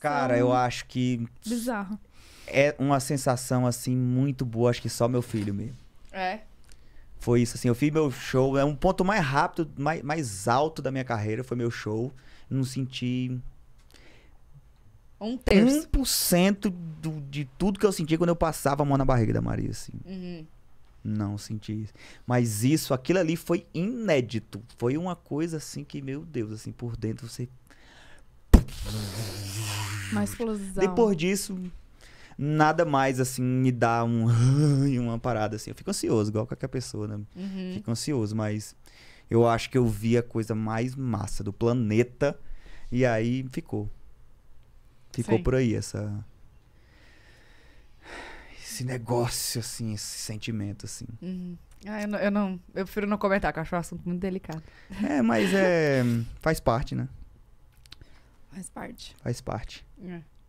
Cara, eu acho que. Bizarro. É uma sensação, assim, muito boa. Acho que só meu filho mesmo. É. Foi isso, assim. Eu fiz meu show. É um ponto mais rápido, mais, mais alto da minha carreira. Foi meu show. Não senti. Um terço. 1% do, de tudo que eu senti quando eu passava a mão na barriga da Maria, assim. Uhum. Não senti isso. Mas isso, aquilo ali foi inédito. Foi uma coisa assim que, meu Deus, assim, por dentro você uma explosão. Depois disso, nada mais assim me dá um uma parada assim. Eu fico ansioso, igual qualquer pessoa, né? Uhum. Fico ansioso, mas eu acho que eu vi a coisa mais massa do planeta e aí ficou. Ficou Sim. por aí essa esse negócio assim, esse sentimento assim. Uhum. Ah, eu, não, eu não, eu prefiro não comentar, que eu acho um assunto muito delicado. É, mas é faz parte, né? Faz parte. Faz parte. É.